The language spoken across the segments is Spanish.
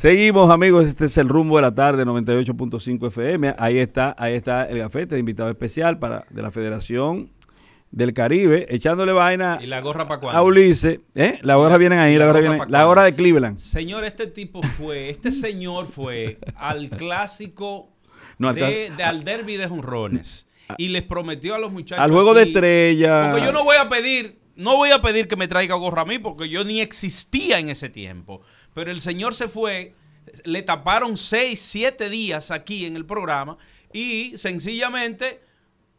Seguimos amigos, este es el rumbo de la tarde 98.5 FM. Ahí está, ahí está el gafete, invitado especial para de la Federación del Caribe, echándole vaina ¿Y la gorra para a Ulises. ¿Eh? La gorra viene ahí, la, gorra, La de Cleveland. Señor, este tipo fue, este señor fue al clásico de, Alderby de Junrones y les prometió a los muchachos al juego de estrella. Porque yo no voy a pedir, no voy a pedir que me traiga gorra a mí porque yo ni existía en ese tiempo. Pero el señor se fue, le taparon seis, siete días aquí en el programa y sencillamente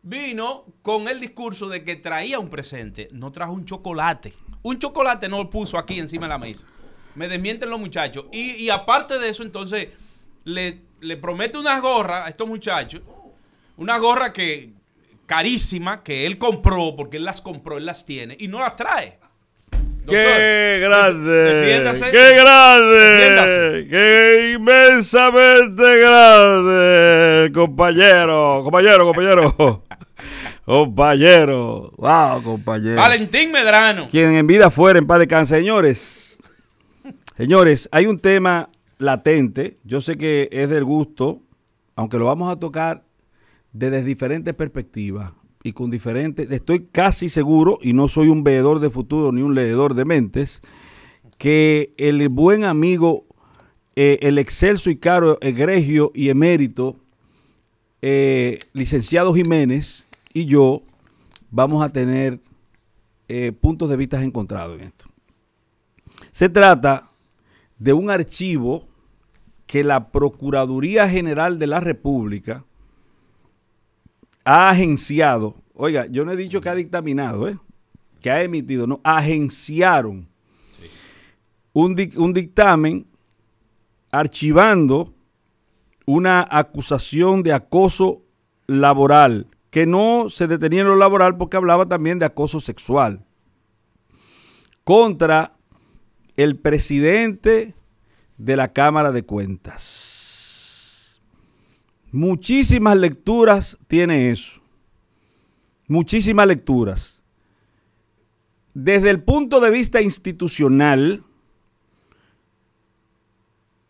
vino con el discurso de que traía un presente, no trajo un chocolate. Un chocolate no lo puso aquí encima de la mesa. Me desmienten los muchachos. Y, aparte de eso, entonces, le, promete unas gorras a estos muchachos. Una gorra que carísima, que él compró, porque él las compró, él las tiene, y no las trae. ¡Qué grande! ¡Qué grande! ¡Qué inmensamente grande! Compañero, compañero, compañero. compañero. ¡Wow, compañero! Valentín Medrano. Quien en vida fuera, en paz descansa. Señores, señores, hay un tema latente. Yo sé que es del gusto, aunque lo vamos a tocar desde diferentes perspectivas y con diferentes, estoy casi seguro, y no soy un veedor de futuro ni un leedor de mentes, que el buen amigo, eh, el excelso y caro egregio y emérito, eh, licenciado Jiménez y yo vamos a tener eh, puntos de vista encontrados en esto. Se trata de un archivo que la Procuraduría General de la República ha agenciado, oiga, yo no he dicho que ha dictaminado, ¿eh? que ha emitido, no, agenciaron un, un dictamen archivando una acusación de acoso laboral, que no se detenía en lo laboral porque hablaba también de acoso sexual, contra el presidente de la Cámara de Cuentas. Muchísimas lecturas tiene eso. Muchísimas lecturas. Desde el punto de vista institucional,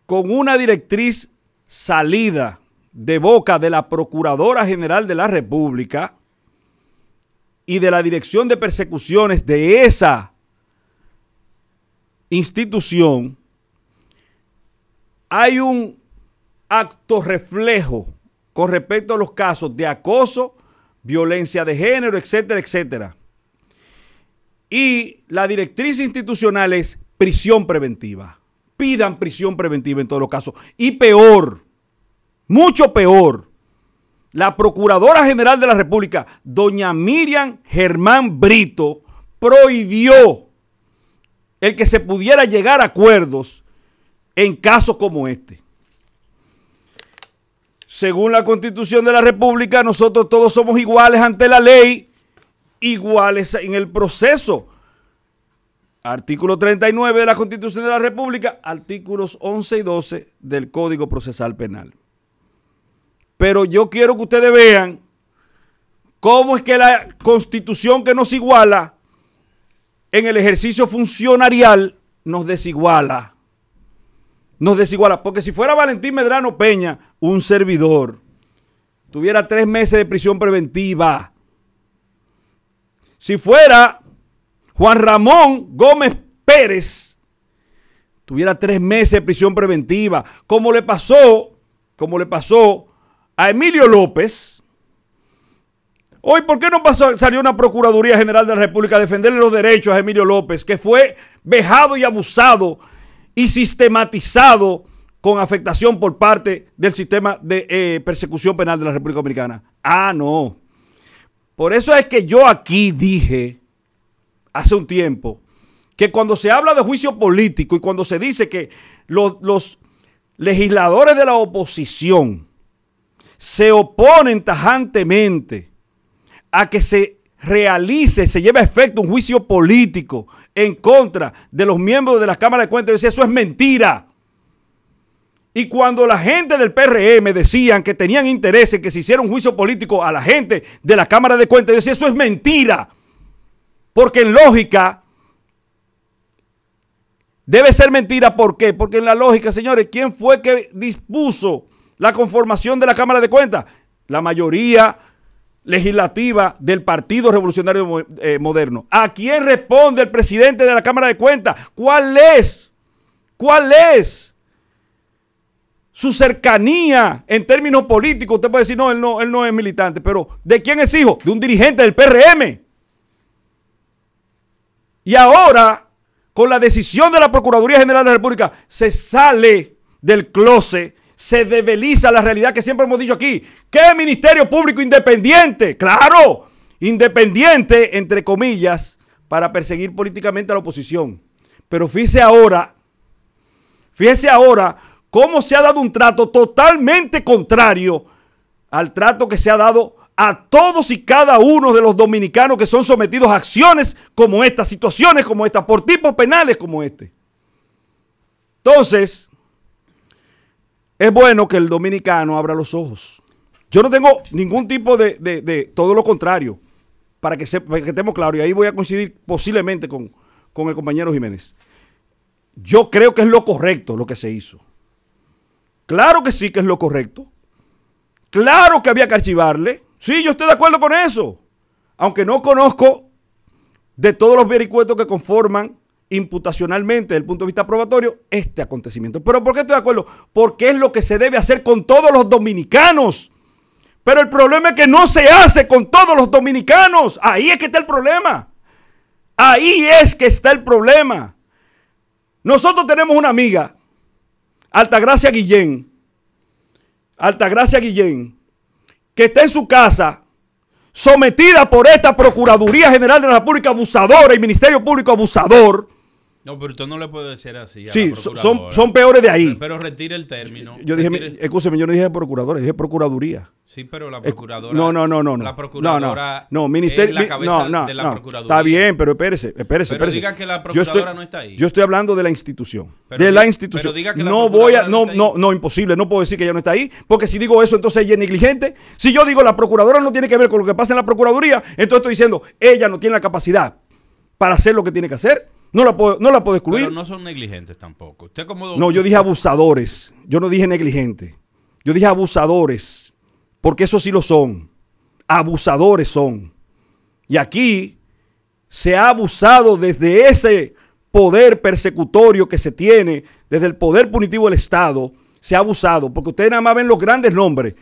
con una directriz salida de boca de la Procuradora General de la República y de la Dirección de Persecuciones de esa institución, hay un acto reflejo con respecto a los casos de acoso, violencia de género, etcétera, etcétera. Y la directriz institucional es prisión preventiva. Pidan prisión preventiva en todos los casos. Y peor, mucho peor, la Procuradora General de la República, doña Miriam Germán Brito, prohibió el que se pudiera llegar a acuerdos en casos como este. Según la constitución de la República, nosotros todos somos iguales ante la ley, iguales en el proceso. Artículo 39 de la Constitución de la República, artículos 11 y 12 del Código Procesal Penal. Pero yo quiero que ustedes vean cómo es que la constitución que nos iguala en el ejercicio funcionarial nos desiguala nos desiguala. Porque si fuera Valentín Medrano Peña, un servidor, tuviera tres meses de prisión preventiva. Si fuera Juan Ramón Gómez Pérez, tuviera tres meses de prisión preventiva. Como le pasó, le pasó a Emilio López. Hoy, ¿por qué no pasó, salió una Procuraduría General de la República a defenderle los derechos a Emilio López, que fue vejado y abusado y sistematizado con afectación por parte del sistema de eh, persecución penal de la República Dominicana. Ah, no. Por eso es que yo aquí dije hace un tiempo que cuando se habla de juicio político y cuando se dice que los legisladores de la oposición se oponen tajantemente a que se realice, se lleve a efecto un juicio político en contra de los miembros de la Cámara de Cuentas. Yo decía, eso es mentira. Y cuando la gente del PRM decían que tenían interés en que se hiciera un juicio político a la gente de la Cámara de Cuentas, yo decía, eso es mentira. Porque en lógica, debe ser mentira. ¿Por qué? Porque en la lógica, señores, ¿quién fue que dispuso la conformación de la Cámara de Cuentas? La mayoría legislativa del Partido Revolucionario eh, Moderno. ¿A quién responde el presidente de la Cámara de Cuentas? ¿Cuál es? ¿Cuál es? Su cercanía en términos políticos. Usted puede decir, no, él no, él no es militante, pero ¿de quién es hijo? De un dirigente del PRM. Y ahora, con la decisión de la Procuraduría General de la República, se sale del closet se debiliza la realidad que siempre hemos dicho aquí. ¿Qué Ministerio Público Independiente? Claro, independiente, entre comillas, para perseguir políticamente a la oposición. Pero fíjese ahora, fíjese ahora cómo se ha dado un trato totalmente contrario al trato que se ha dado a todos y cada uno de los dominicanos que son sometidos a acciones como estas, situaciones como esta, por tipos penales como este. Entonces, es bueno que el dominicano abra los ojos. Yo no tengo ningún tipo de, todo lo contrario, para que, se, que estemos claros, y ahí voy a coincidir posiblemente con, con el compañero Jiménez. Yo creo que es lo correcto lo que se hizo. Claro que sí que es lo correcto. Claro que había que archivarle. Sí, yo estoy de acuerdo con eso. Aunque no conozco de todos los vericuetos que conforman imputacionalmente desde el punto de vista probatorio este acontecimiento. Pero ¿por qué estoy de acuerdo? Porque es lo que se debe hacer con todos los dominicanos. Pero el problema es que no se hace con todos los dominicanos. Ahí es que está el problema. Ahí es que está el problema. Nosotros tenemos una amiga, Altagracia Guillén. Altagracia Guillén, que está en su casa sometida por esta Procuraduría General de la República abusadora y Ministerio Público abusador no, pero usted no le puede decir así. sí, son, son peores de ahí. Pero retire el término. Yo dije, escúcheme, yo no dije procuradora, dije procuraduría. Sí, pero la procuradora. No, no, no, no. La procuradora. No, no, no, no, de la Está bien, pero espérese, espérese. Pero diga que la procuradora estoy, no está ahí. Yo estoy hablando de la institución. de la institución. no voy a. No, no, no, imposible. No puedo decir que ella no está ahí, porque si digo eso, entonces ella es negligente. Si yo digo la procuradora no tiene que ver con lo que pasa en la procuraduría, entonces estoy diciendo ella no tiene la capacidad para hacer lo que tiene que hacer. No la puedo, no la puedo excluir. Pero no son negligentes tampoco. Usted como no, yo dije abusadores. Yo no dije negligente Yo dije abusadores. Porque eso sí lo son. Abusadores son. Y aquí se ha abusado desde ese poder persecutorio que se tiene, desde el poder punitivo del Estado, se ha abusado. Porque ustedes nada más ven los grandes nombres.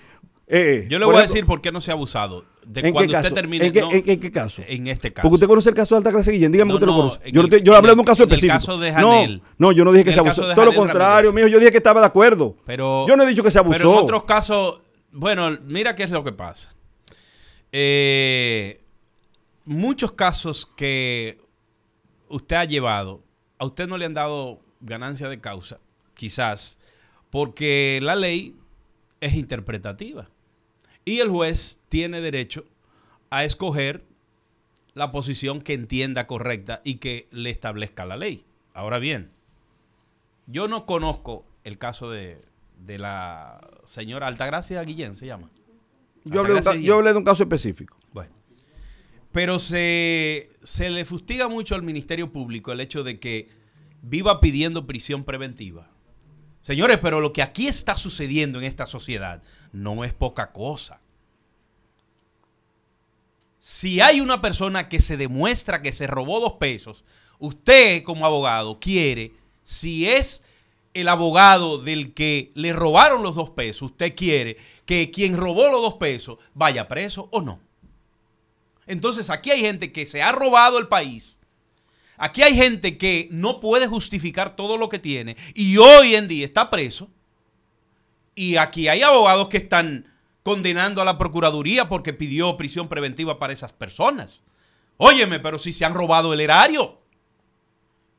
Eh, yo le voy a decir por qué no se ha abusado de ¿En cuando qué usted caso? termine. ¿En qué, caso? En este caso. Porque usted conoce el caso de Alta Gracia Guillén, dígame que usted lo conoce. Yo, el, yo hablé de un caso específico. El caso de no, no, yo no dije que se abusó. Todo lo contrario, mijo, yo dije que estaba de acuerdo. yo no he dicho que se abusó. Pero en otros casos, bueno, mira qué es lo que pasa. Eh, muchos casos que usted ha llevado, a usted no le han dado ganancia de causa, quizás, porque la ley es interpretativa. Y el juez tiene derecho a escoger la posición que entienda correcta y que le establezca la ley. Ahora bien, yo no conozco el caso de, la señora Altagracia Guillén, se llama. Yo hablé, de un caso específico. Bueno. Pero se le fustiga mucho al Ministerio Público el hecho de que viva pidiendo prisión preventiva Señores, pero lo que aquí está sucediendo en esta sociedad no es poca cosa. Si hay una persona que se demuestra que se robó dos pesos, usted como abogado quiere, si es el abogado del que le robaron los dos pesos, usted quiere que quien robó los dos pesos vaya preso o no. Entonces aquí hay gente que se ha robado el país Aquí hay gente que no puede justificar todo lo que tiene y hoy en día está preso. Y aquí hay abogados que están condenando a la Procuraduría porque pidió prisión preventiva para esas personas. Óyeme, pero si se han robado el erario.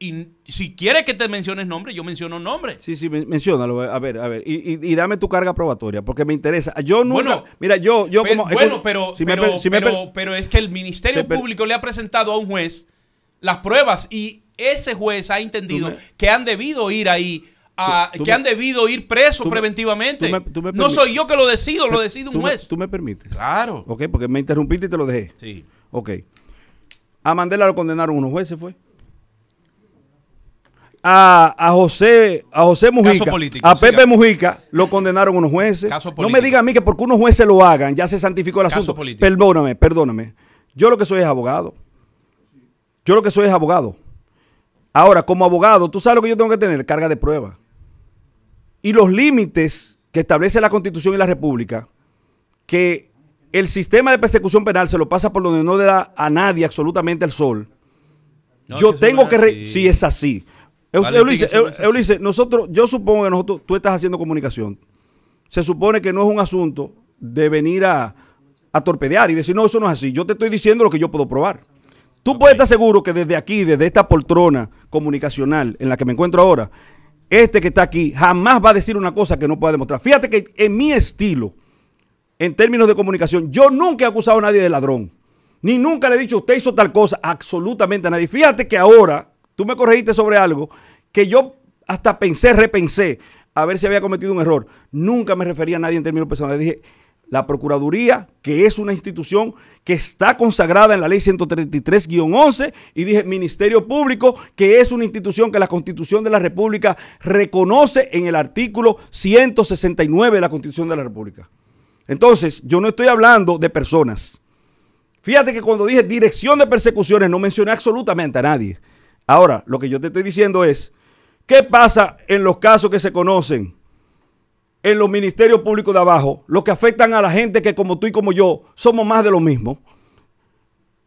Y si quieres que te menciones nombre, yo menciono nombre. Sí, sí, menciónalo. A ver, a ver. Y, dame tu carga probatoria, porque me interesa. Yo nunca. Bueno, mira, yo, yo como. Bueno, pero, pero, pero, es que el Ministerio Público le ha presentado a un juez las pruebas y ese juez ha entendido que han debido ir ahí. que han debido ir presos preventivamente. no soy yo que lo decido, lo decide un juez. ¿Tú me permites? Claro. Ok, porque me interrumpiste y te lo dejé. Sí. Ok. A Mandela lo condenaron unos jueces, fue. A, a, José, a José Mujica, a Pepe Mujica, lo condenaron unos jueces. No me diga a mí que porque unos jueces lo hagan, ya se santificó el asunto. Perdóname, perdóname. Yo lo que soy es abogado. Yo lo que soy es abogado. Ahora, como abogado, tú sabes lo que yo tengo que tener, carga de prueba. Y los límites que establece la Constitución y la República, que el sistema de persecución penal se lo pasa por donde no le da a nadie absolutamente el sol. yo tengo que... Si es así. Eulice, nosotros, yo supongo que nosotros, tú estás haciendo comunicación. Se supone que no es un asunto de venir a, a torpedear y decir, no, eso no es así. Yo te estoy diciendo lo que yo puedo probar. Tú puedes estar seguro que desde aquí, desde esta poltrona comunicacional en la que me encuentro ahora, este que está aquí jamás va a decir una cosa que no pueda demostrar. Fíjate que en mi estilo, en términos de comunicación, yo nunca he acusado a nadie de ladrón. Ni nunca le he dicho, usted hizo tal cosa, absolutamente a nadie. Fíjate que ahora, tú me corregiste sobre algo que yo hasta pensé, repensé, a ver si había cometido un error. Nunca me refería a nadie en términos personales. Dije, la Procuraduría, que es una institución que está consagrada en la ley 133-11, y dije Ministerio Público, que es una institución que la Constitución de la República reconoce en el artículo 169 de la Constitución de la República. Entonces, yo no estoy hablando de personas. Fíjate que cuando dije dirección de persecuciones no mencioné absolutamente a nadie. Ahora, lo que yo te estoy diciendo es, ¿qué pasa en los casos que se conocen? en los ministerios públicos de abajo, lo que afectan a la gente que como tú y como yo somos más de lo mismo,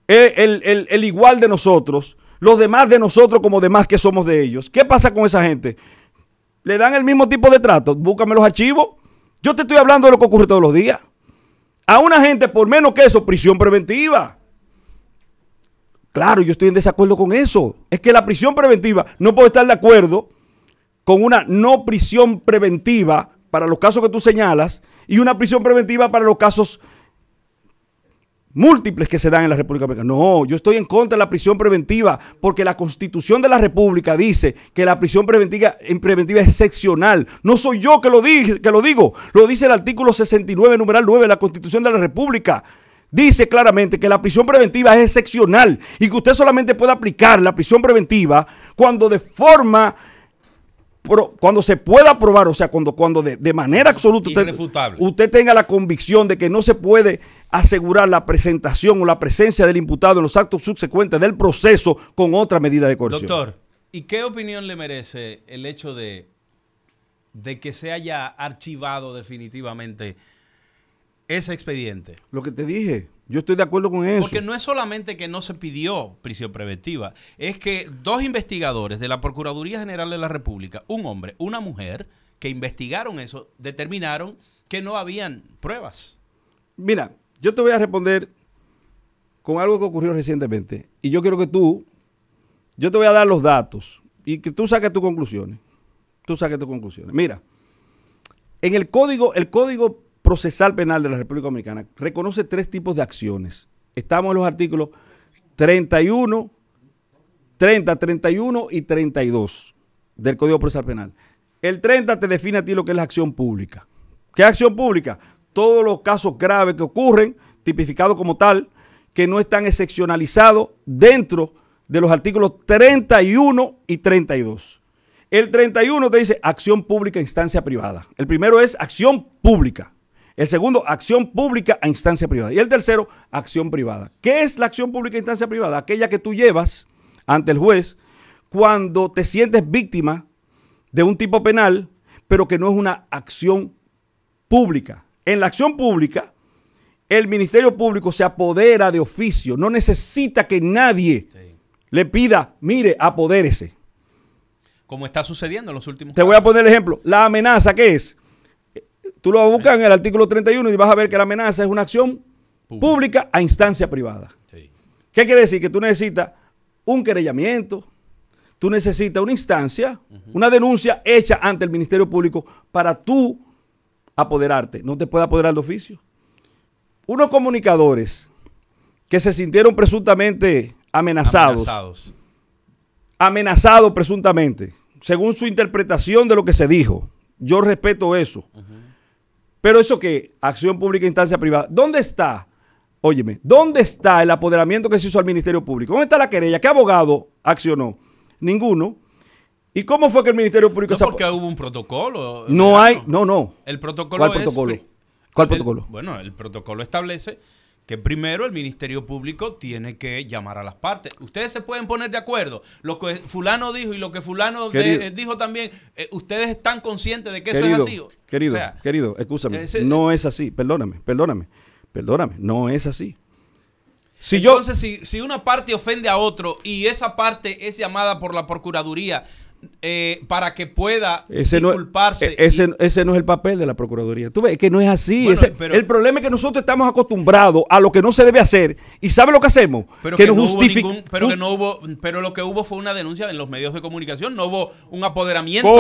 el, el, el igual de nosotros, los demás de nosotros como demás que somos de ellos. ¿Qué pasa con esa gente? ¿Le dan el mismo tipo de trato? Búscame los archivos. Yo te estoy hablando de lo que ocurre todos los días. A una gente, por menos que eso, prisión preventiva. Claro, yo estoy en desacuerdo con eso. Es que la prisión preventiva no puedo estar de acuerdo con una no prisión preventiva para los casos que tú señalas y una prisión preventiva para los casos múltiples que se dan en la República Dominicana. No, yo estoy en contra de la prisión preventiva porque la constitución de la República dice que la prisión preventiva, es excepcional. No soy yo que lo, dije, que lo digo, lo dice el artículo 69, numeral 9 de la constitución de la República. Dice claramente que la prisión preventiva es excepcional y que usted solamente puede aplicar la prisión preventiva cuando de forma pero cuando se pueda aprobar, o sea, cuando, cuando de, manera absoluta usted, tenga la convicción de que no se puede asegurar la presentación o la presencia del imputado en los actos subsecuentes del proceso con otra medida de coerción. Doctor, ¿y qué opinión le merece el hecho de, de que se haya archivado definitivamente ese expediente? Lo que te dije, yo estoy de acuerdo con eso. Porque no es solamente que no se pidió prisión preventiva, es que dos investigadores de la Procuraduría General de la República, un hombre, una mujer, que investigaron eso, determinaron que no habían pruebas. Mira, yo te voy a responder con algo que ocurrió recientemente. Y yo quiero que tú, yo te voy a dar los datos y que tú saques tus conclusiones. Tú saques tus conclusiones. Mira, en el código, el código Procesal Penal de la República Dominicana reconoce tres tipos de acciones. Estamos en los artículos 31, 30, 31 y 32 del Código Procesal Penal. El 30 te define a ti lo que es la acción pública. ¿Qué acción pública? Todos los casos graves que ocurren, tipificados como tal, que no están excepcionalizados dentro de los artículos 31 y 32. El 31 te dice acción pública, instancia privada. El primero es acción pública. El segundo, acción pública a instancia privada. Y el tercero, acción privada. ¿Qué es la acción pública a instancia privada? Aquella que tú llevas ante el juez cuando te sientes víctima de un tipo penal, pero que no es una acción pública. En la acción pública, el Ministerio Público se apodera de oficio, no necesita que nadie le pida, mire, apodérese. Como está sucediendo en los últimos Te voy a poner el ejemplo. La amenaza, ¿qué es? Tú lo buscas en el artículo 31 y vas a ver que la amenaza es una acción pública, a instancia privada. ¿Qué quiere decir? Que tú necesitas un querellamiento, tú necesitas una instancia, una denuncia hecha ante el Ministerio Público para tú apoderarte. No te puede apoderar de oficio. Unos comunicadores que se sintieron presuntamente amenazados, amenazados, presuntamente, según su interpretación de lo que se dijo. Yo respeto eso. Pero eso qué? acción pública, e instancia privada, ¿dónde está? Óyeme, ¿dónde está el apoderamiento que se hizo al Ministerio Público? ¿Dónde está la querella? ¿Qué abogado accionó? Ninguno. ¿Y cómo fue que el Ministerio Público no porque hubo un protocolo. No hay, no, no. El protocolo ¿Cuál protocolo? ¿Cuál protocolo? Bueno, el protocolo establece que primero el Ministerio Público tiene que llamar a las partes. Ustedes se pueden poner de acuerdo. Lo que fulano dijo y lo que fulano eh, dijo también, eh, ustedes están conscientes de que eso es así. Querido, querido, escúchame, no es así, perdóname, perdóname, perdóname, no es así. Si entonces, si una parte ofende a otro y esa parte es llamada por la Procuraduría eh, para que pueda ese disculparse. E- ese, ese, no es el papel de la Procuraduría. Tú ves que no es así. el problema es que nosotros estamos acostumbrados a lo que no se debe hacer. ¿Y sabe lo que hacemos? Pero que, no pero no hubo, pero lo que hubo fue una denuncia en los medios de comunicación. No hubo un apoderamiento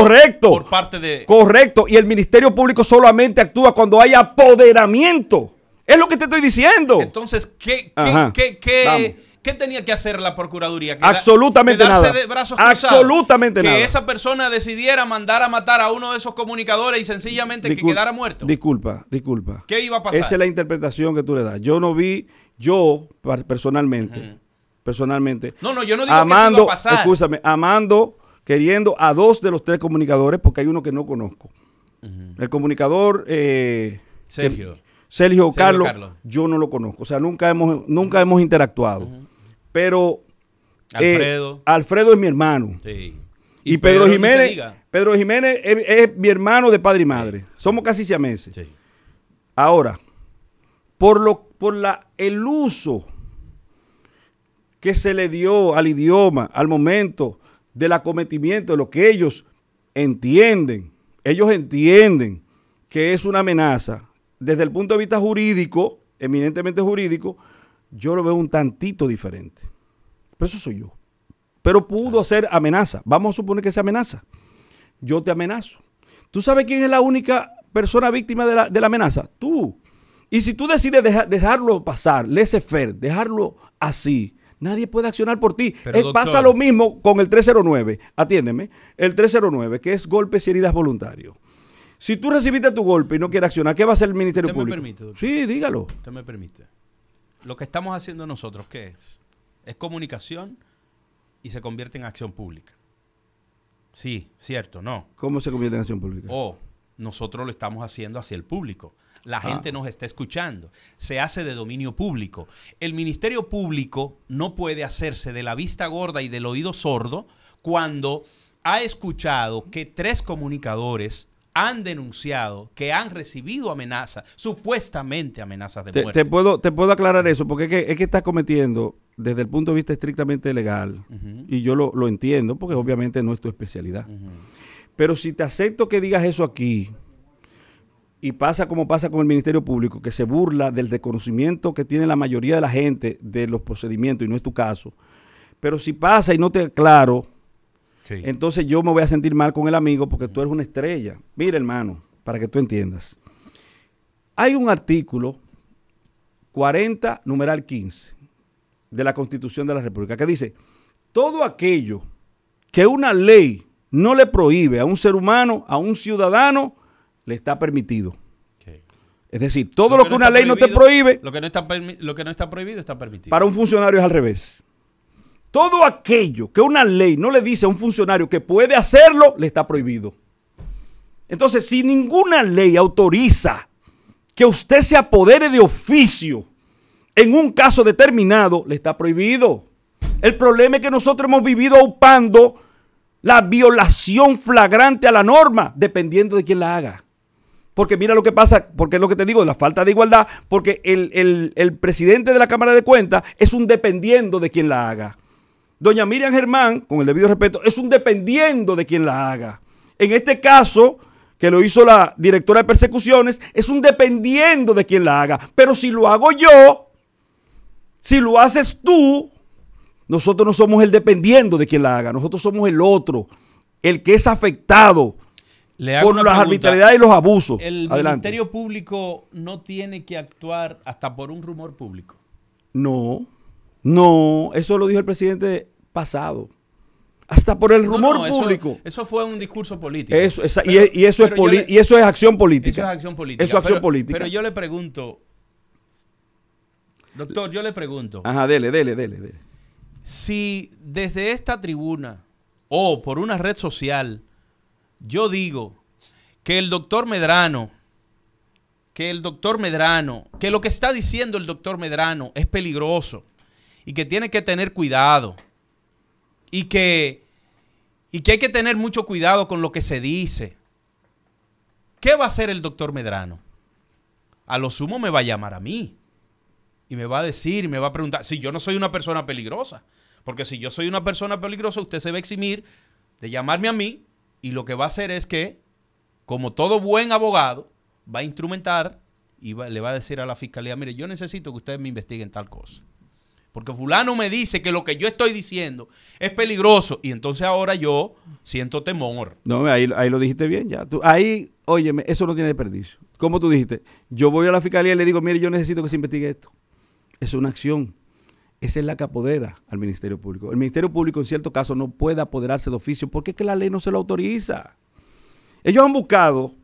por parte de. Correcto. Y el Ministerio Público solamente actúa cuando hay apoderamiento. Es lo que te estoy diciendo. Entonces, ¿qué, qué ¿Qué tenía que hacer la Procuraduría? Absolutamente nada. Absolutamente nada. Que esa persona decidiera mandar a matar a uno de esos comunicadores y sencillamente que quedara muerto. Disculpa, disculpa. ¿Qué iba a pasar? Esa es la interpretación que tú le das. Yo no vi, yo personalmente, personalmente. No, no, yo no digo amando, iba a pasar. amando, queriendo a dos de los tres comunicadores porque hay uno que no conozco. El comunicador... Eh, Sergio. Sergio, Carlos, yo no lo conozco. O sea, nunca hemos, nunca hemos interactuado. Pero eh, Alfredo. es mi hermano. Y, Pedro, Jiménez, Pedro Jiménez es, mi hermano de padre y madre. Somos casi siameses. Ahora, por, lo, por la, el uso que se le dio al idioma al momento del acometimiento de lo que ellos entienden, ellos entienden que es una amenaza desde el punto de vista jurídico, eminentemente jurídico, yo lo veo un tantito diferente. Pero eso soy yo. Pero pudo ser amenaza. Vamos a suponer que sea amenaza. Yo te amenazo. ¿Tú sabes quién es la única persona víctima de la, amenaza? Tú. Y si tú decides dejarlo pasar, laissez faire, dejarlo así, nadie puede accionar por ti. Eh, pasa lo mismo con el 309. Atiéndeme. El 309, que es golpes y heridas voluntarios. Si tú recibiste tu golpe y no quieres accionar, ¿qué va a hacer el Ministerio Público? Sí, dígalo. Usted me permite lo que estamos haciendo nosotros, ¿qué es? Es comunicación y se convierte en acción pública. Sí, cierto, no. ¿Cómo se convierte en acción pública? Oh, nosotros lo estamos haciendo hacia el público. La ah. gente nos está escuchando. Se hace de dominio público. El Ministerio Público no puede hacerse de la vista gorda y del oído sordo cuando ha escuchado que tres comunicadores han denunciado que han recibido amenazas, supuestamente amenazas de muerte. Te, puedo, te puedo aclarar eso, porque es que, es que estás cometiendo, desde el punto de vista estrictamente legal, y yo lo, entiendo, porque obviamente no es tu especialidad. Pero si te acepto que digas eso aquí, y pasa como pasa con el Ministerio Público, que se burla del desconocimiento que tiene la mayoría de la gente de los procedimientos, y no es tu caso, pero si pasa y no te aclaro, entonces yo me voy a sentir mal con el amigo porque tú eres una estrella. Mira, hermano, para que tú entiendas. Hay un artículo 40, numeral 15 de la Constitución de la República que dice, todo aquello que una ley no le prohíbe a un ser humano, a un ciudadano, le está permitido. Es decir, todo lo, que, una ley no te prohíbe... Lo que está lo que no está prohibido está permitido. Para un funcionario es al revés. Todo aquello que una ley no le dice a un funcionario que puede hacerlo, le está prohibido. Entonces, si ninguna ley autoriza que usted se apodere de oficio en un caso determinado, le está prohibido. El problema es que nosotros hemos vivido aupando la violación flagrante a la norma, dependiendo de quién la haga. Porque mira lo que pasa, porque es lo que te digo, la falta de igualdad, porque el, el presidente de la Cámara de Cuentas es un dependiendo de quien la haga. Doña Miriam Germán, con el debido respeto, es un dependiendo de quien la haga. En este caso, que lo hizo la directora de persecuciones, es un dependiendo de quien la haga. Pero si lo hago yo, si lo haces tú, nosotros no somos el dependiendo de quien la haga, nosotros somos el otro, el que es afectado por las arbitrariedades y los abusos. El Ministerio Público no tiene que actuar hasta por un rumor público. No, no, eso lo dijo el presidente pasado. Hasta por el rumor público. Eso, fue un discurso político. Eso, y, eso es y eso es acción política. Eso es acción política. política. Pero yo le pregunto, doctor, yo le pregunto. Ajá, dele, dele, dele, dele. Si desde esta tribuna o por una red social, yo digo que el doctor Medrano, que el doctor Medrano, que lo que está diciendo el doctor Medrano es peligroso y que tiene que tener cuidado y que, hay que tener mucho cuidado con lo que se dice. ¿Qué va a hacer el doctor Medrano? A lo sumo me va a llamar a mí y me va a decir, me va a preguntar, si yo no soy una persona peligrosa, porque si yo soy una persona peligrosa, usted se va a eximir de llamarme a mí y lo que va a hacer es que, como todo buen abogado, va a instrumentar y le va a decir a la fiscalía, mire, yo necesito que ustedes me investiguen tal cosa. Porque fulano me dice que lo que yo estoy diciendo es peligroso. Y entonces ahora yo siento temor. No, ahí, lo dijiste bien ya. ahí, óyeme, eso no tiene desperdicio. Como tú dijiste, yo voy a la fiscalía y le digo, mire, yo necesito que se investigue esto. Es una acción. Esa es la que apodera al Ministerio Público. El Ministerio Público en cierto caso no puede apoderarse de oficio porque es que la ley no se lo autoriza. Ellos han buscado.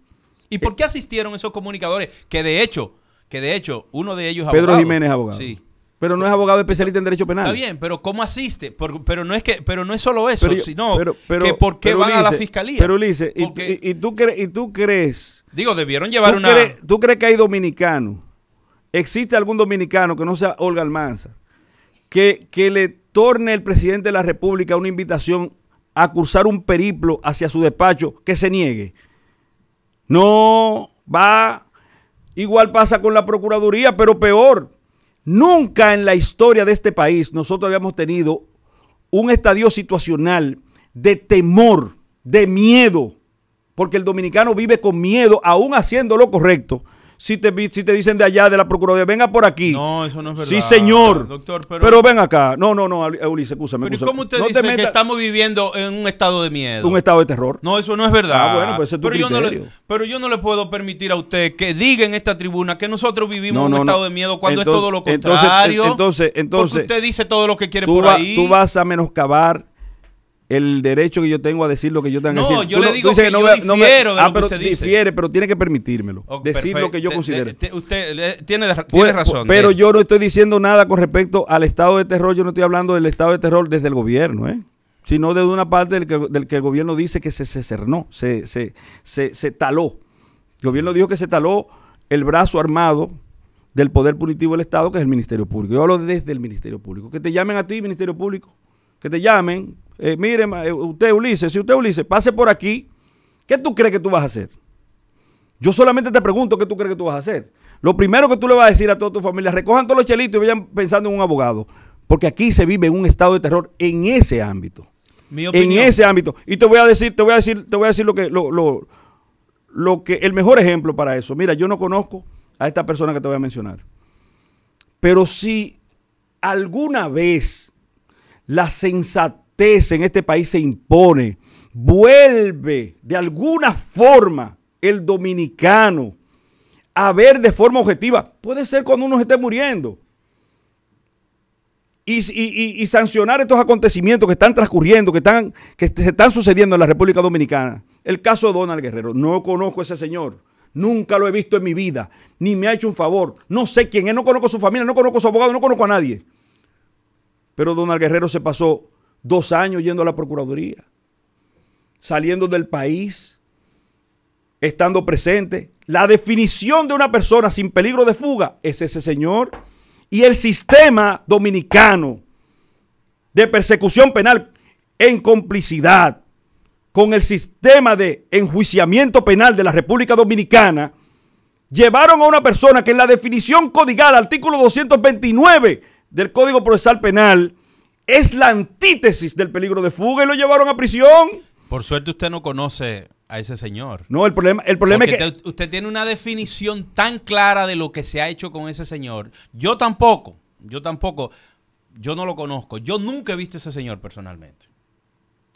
¿Y por qué asistieron esos comunicadores? Que de hecho, que de hecho, uno de ellos... Pedro Jiménez, abogado. Sí pero no es abogado especialista en derecho penal. Está bien, pero ¿cómo asiste? pero no es que, pero no es solo eso, sino que por qué van a la fiscalía. Pero Ulises, y, tú y, tú crees. Digo, debieron llevar una. ¿Tú crees que hay dominicanos? ¿Existe algún dominicano que no sea Olga Almanza? Que, que le torne el presidente de la República una invitación a cursar un periplo hacia su despacho que se niegue. No va. Igual pasa con la Procuraduría, pero peor. Nunca en la historia de este país nosotros habíamos tenido un estadio situacional de temor, de miedo, porque el dominicano vive con miedo, aún haciendo lo correcto, si te, dicen de allá, de la Procuraduría, venga por aquí. No, eso no es verdad. Sí, señor. Doctor, pero, ven acá. No, no, no, Ulises, escúchame. Pero como usted dice que estamos viviendo en un estado de miedo? Un estado de terror. No, eso no es verdad. Ah, bueno, pues es tu pero Yo no le, pero yo no le puedo permitir a usted que diga en esta tribuna que nosotros vivimos en un estado de miedo cuando es todo lo contrario. Entonces, entonces, entonces. Porque usted dice todo lo que quiere por ahí. Tú vas a menoscabar el derecho que yo tengo a decir lo que yo tengo no, que decir. No, yo le digo que, no, me, de ah, lo pero que usted pero tiene que permitírmelo. decir lo que yo considero. Usted eh, eh, pues, tiene, razón. Pues, pero yo no estoy diciendo nada con respecto al estado de terror. Yo no estoy hablando del estado de terror desde el gobierno, ¿eh? sino desde una parte del que, el gobierno dice que se, se cernó, se, se, se, se taló. El gobierno dijo que se taló el brazo armado del poder punitivo del Estado, que es el Ministerio Público. Yo hablo desde el Ministerio Público. Que te llamen a ti, Ministerio Público. Que te llamen, eh, mire, eh, usted Ulises, si usted Ulises, pase por aquí, ¿qué tú crees que tú vas a hacer? Yo solamente te pregunto qué tú crees que tú vas a hacer. Lo primero que tú le vas a decir a toda tu familia, recojan todos los chelitos y vayan pensando en un abogado. Porque aquí se vive en un estado de terror en ese ámbito. En ese ámbito. Y te voy a decir, te voy a decir, te voy a decir lo que, lo, lo, lo que, el mejor ejemplo para eso. Mira, yo no conozco a esta persona que te voy a mencionar. Pero si alguna vez la sensatez en este país se impone. Vuelve de alguna forma el dominicano a ver de forma objetiva. Puede ser cuando uno esté muriendo. Y, sancionar estos acontecimientos que están transcurriendo, que, están, que se están sucediendo en la República Dominicana. El caso de Donald Guerrero. No conozco a ese señor. Nunca lo he visto en mi vida. Ni me ha hecho un favor. No sé quién es. No conozco su familia. No conozco su abogado. No conozco a nadie. Pero Donald Guerrero se pasó dos años yendo a la Procuraduría, saliendo del país, estando presente. La definición de una persona sin peligro de fuga es ese señor. Y el sistema dominicano de persecución penal en complicidad con el sistema de enjuiciamiento penal de la República Dominicana, llevaron a una persona que en la definición codigal, artículo 229 del Código Procesal Penal, es la antítesis del peligro de fuga y lo llevaron a prisión. Por suerte usted no conoce a ese señor. No, el problema, el problema es que... usted tiene una definición tan clara de lo que se ha hecho con ese señor. Yo tampoco, yo tampoco, yo no lo conozco. Yo nunca he visto a ese señor personalmente.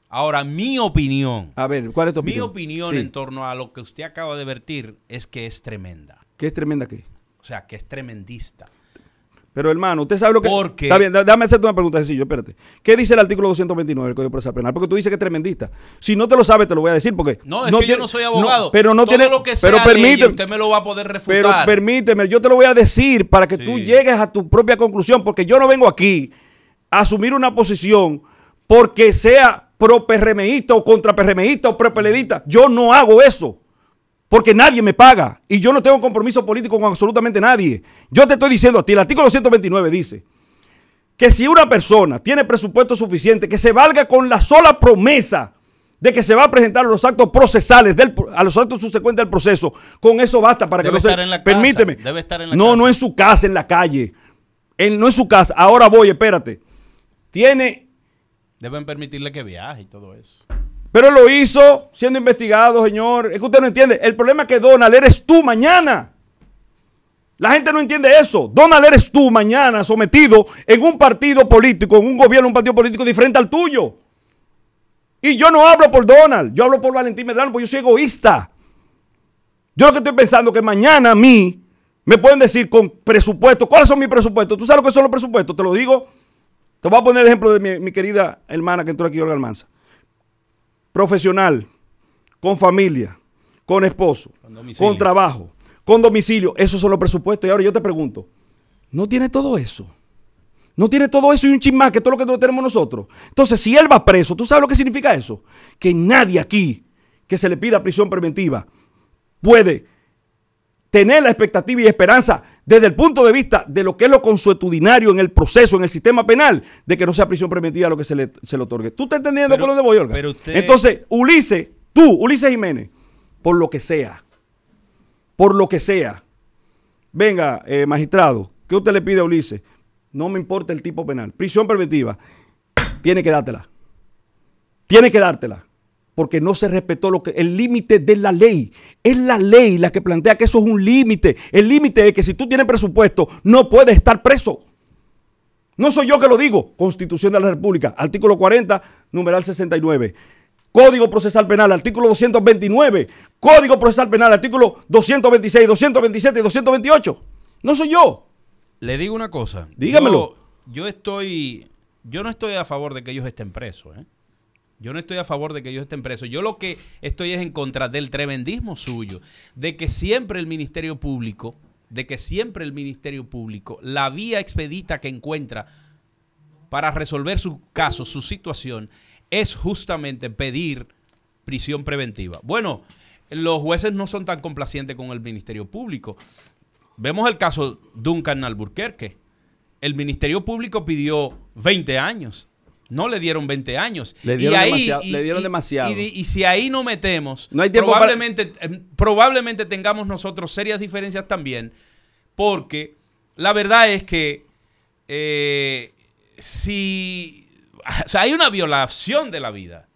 Ahora, mi opinión. A ver, ¿cuál es tu opinión? Mi opinión en torno a lo que usted acaba de vertir es que es tremenda. ¿Qué es tremenda qué? O sea, que es tremendista. Pero hermano, usted sabe lo que. qué? Está bien, déjame hacerte una pregunta sencilla, espérate. ¿Qué dice el artículo 229 del Código Procesal Penal? Porque tú dices que es tremendista. Si no te lo sabes, te lo voy a decir porque. No, es que yo no soy abogado. pero no tiene. Lo que sea pero permíteme. usted me lo va a poder refutar. Pero permíteme, yo te lo voy a decir para que tú llegues a tu propia conclusión, porque yo no vengo aquí a asumir una posición porque sea pro-PRMista o contra-PRMista o pro Yo no hago eso porque nadie me paga y yo no tengo compromiso político con absolutamente nadie. Yo te estoy diciendo a ti, el artículo 129 dice que si una persona tiene presupuesto suficiente, que se valga con la sola promesa de que se va a presentar los actos procesales a los actos subsecuentes del proceso, con eso basta para que no estar en la permíteme. debe estar en la no, no en su casa, en la calle. no en su casa. Ahora voy, espérate. Tiene Deben permitirle que viaje y todo eso. Pero lo hizo siendo investigado, señor. Es que usted no entiende. El problema es que Donald eres tú mañana. La gente no entiende eso. Donald eres tú mañana sometido en un partido político, en un gobierno, un partido político diferente al tuyo. Y yo no hablo por Donald, yo hablo por Valentín Medrano, porque yo soy egoísta. Yo lo que estoy pensando es que mañana a mí me pueden decir con presupuesto, ¿cuáles son mis presupuestos? ¿Tú sabes lo que son los presupuestos? Te lo digo. Te voy a poner el ejemplo de mi, mi querida hermana que entró aquí, Olga Almanza profesional, con familia, con esposo, con, trabajo, con domicilio. Esos son los presupuestos. Y ahora yo te pregunto, ¿no tiene todo eso? No tiene todo eso y un chisme que todo lo que tenemos nosotros. Entonces, si él va preso, ¿tú sabes lo que significa eso? Que nadie aquí que se le pida prisión preventiva puede tener la expectativa y esperanza desde el punto de vista de lo que es lo consuetudinario en el proceso, en el sistema penal, de que no sea prisión preventiva lo que se le, otorgue. ¿Tú estás entendiendo que por dónde voy, Olga? Entonces, Ulises, tú, Ulises Jiménez, por lo que sea, por lo que sea, venga, eh, magistrado, ¿qué usted le pide a Ulises? No me importa el tipo penal. Prisión preventiva, tiene que dártela. Tiene que dártela porque no se respetó lo que, el límite de la ley. Es la ley la que plantea que eso es un límite. El límite es que si tú tienes presupuesto, no puedes estar preso. No soy yo que lo digo. Constitución de la República, artículo 40, numeral 69. Código Procesal Penal, artículo 229. Código Procesal Penal, artículo 226, 227 y 228. No soy yo. Le digo una cosa. Dígamelo. Yo, estoy. Yo no estoy a favor de que ellos estén presos, ¿eh? Yo no estoy a favor de que ellos estén presos. Yo lo que estoy es en contra del tremendismo suyo, de que siempre el Ministerio Público, de que siempre el Ministerio Público, la vía expedita que encuentra para resolver su caso, su situación, es justamente pedir prisión preventiva. Bueno, los jueces no son tan complacientes con el Ministerio Público. Vemos el caso de Duncan Alburquerque. El Ministerio Público pidió 20 años no le dieron 20 años. Le dieron, demasiado, y, si ahí no metemos, probablemente, em, probablemente tengamos nosotros serias diferencias también, porque la verdad es que eh, si hay una violación de la vida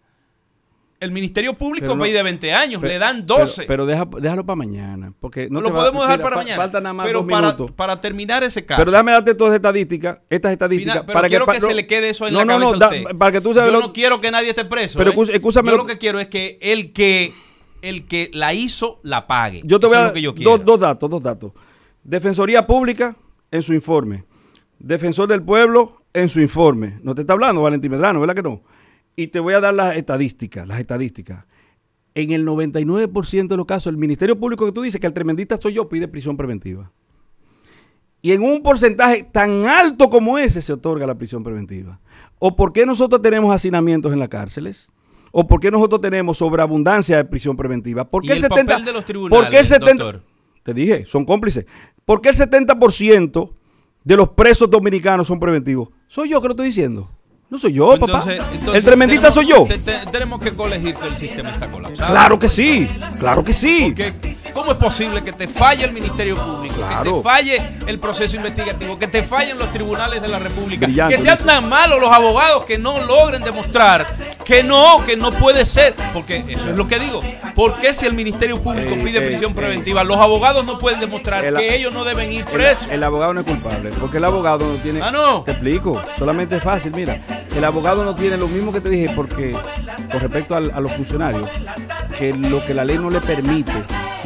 el Ministerio Público de 20 años, le dan 12. Pero, déjalo para mañana, porque no, lo podemos dejar para mañana. Falta nada más pero para, para, terminar ese caso. Pero déjame darte todas estadísticas, estas estadísticas. para quiero que, se le quede eso en la cabeza no, no, no. tú Yo no quiero que nadie esté preso. Pero ¿eh? Yo lo que quiero es que el que el que la hizo la pague. Yo te voy a dar dos, dos datos, dos datos. Defensoría Pública en su informe. Defensor del Pueblo en su informe. No te está hablando Valentín Medrano, ¿verdad que no? Y te voy a dar las estadísticas, las estadísticas. En el 99% de los casos, el Ministerio Público que tú dices que el tremendista soy yo pide prisión preventiva. Y en un porcentaje tan alto como ese se otorga la prisión preventiva. ¿O por qué nosotros tenemos hacinamientos en las cárceles? ¿O por qué nosotros tenemos sobreabundancia de prisión preventiva? ¿Por qué 70, Te dije, son cómplices. ¿Por qué el 70% de los presos dominicanos son preventivos? Soy yo que lo estoy diciendo. No soy yo, pues papá. el tremendita soy yo. tenemos que colegir que el sistema está colapsado. Claro que sí, claro que sí. ¿Cómo es posible que te falle el Ministerio Público, que te falle el proceso investigativo, que te fallen los tribunales de la República, que sean tan malos los abogados que no logren demostrar que no, que no puede ser? Porque eso es lo que digo. ¿Por qué si el Ministerio Público pide prisión preventiva, los abogados no pueden demostrar que ellos no deben ir presos? El, abogado no es culpable, porque el abogado no tiene... Ah, no. Te explico, solamente es fácil, mira. El abogado no tiene lo mismo que te dije, porque con respecto a los funcionarios, que lo que la ley no le permite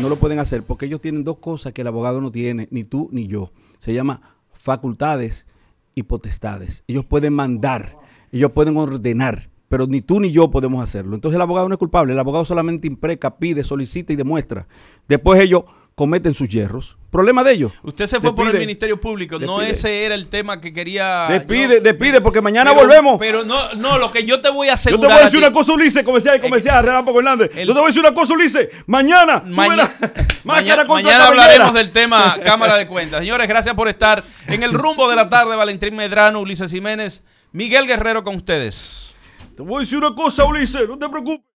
no lo pueden hacer porque ellos tienen dos cosas que el abogado no tiene, ni tú ni yo. Se llama facultades y potestades. Ellos pueden mandar, ellos pueden ordenar, pero ni tú ni yo podemos hacerlo. Entonces el abogado no es culpable, el abogado solamente impreca, pide, solicita y demuestra. Después ellos cometen sus hierros. Problema de ellos. Usted se fue por el Ministerio Público, no ese era el tema que quería. Despide, despide, porque mañana volvemos. Pero no, no, lo que yo te voy a asegurar. Yo te voy a decir una cosa, Ulises, comercial, comercial, Relámpago Hernández. yo te voy a decir una cosa, Ulises. Mañana, mañana, mañana, mañana hablaremos del tema Cámara de Cuentas. Señores, gracias por estar en el rumbo de la tarde. Valentín Medrano, Ulises Jiménez, Miguel Guerrero con ustedes. Te voy a decir una cosa, Ulises, no te preocupes.